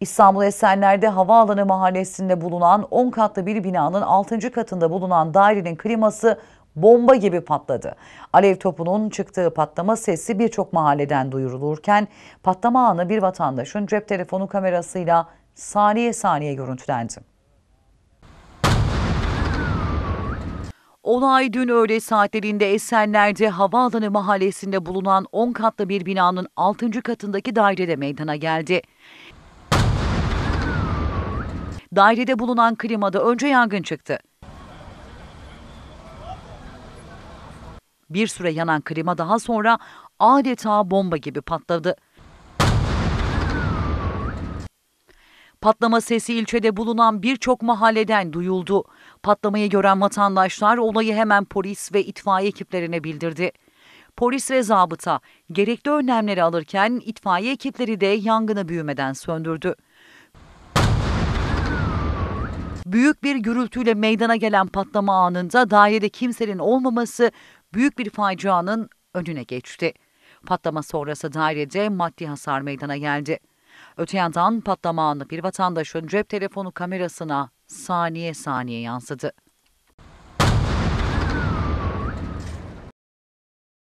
İstanbul Esenler'de Havaalanı Mahallesi'nde bulunan 10 katlı bir binanın 6. katında bulunan dairenin kliması bomba gibi patladı. Alev topunun çıktığı patlama sesi birçok mahalleden duyurulurken patlama anı bir vatandaşın cep telefonu kamerasıyla saniye saniye görüntülendi. Olay dün öğle saatlerinde Esenler'de Havaalanı mahallesinde bulunan 10 katlı bir binanın 6. katındaki dairede meydana geldi dairede bulunan klimada önce yangın çıktı. Bir süre yanan klima daha sonra adeta bomba gibi patladı. Patlama sesi ilçede bulunan birçok mahalleden duyuldu. Patlamayı gören vatandaşlar olayı hemen polis ve itfaiye ekiplerine bildirdi. Polis ve zabıta gerekli önlemleri alırken itfaiye ekipleri de yangını büyümeden söndürdü. Büyük bir gürültüyle meydana gelen patlama anında dairede kimsenin olmaması büyük bir facianın önüne geçti. Patlama sonrası dairede maddi hasar meydana geldi. Öte yandan patlama anı bir vatandaşın cep telefonu kamerasına saniye saniye yansıdı.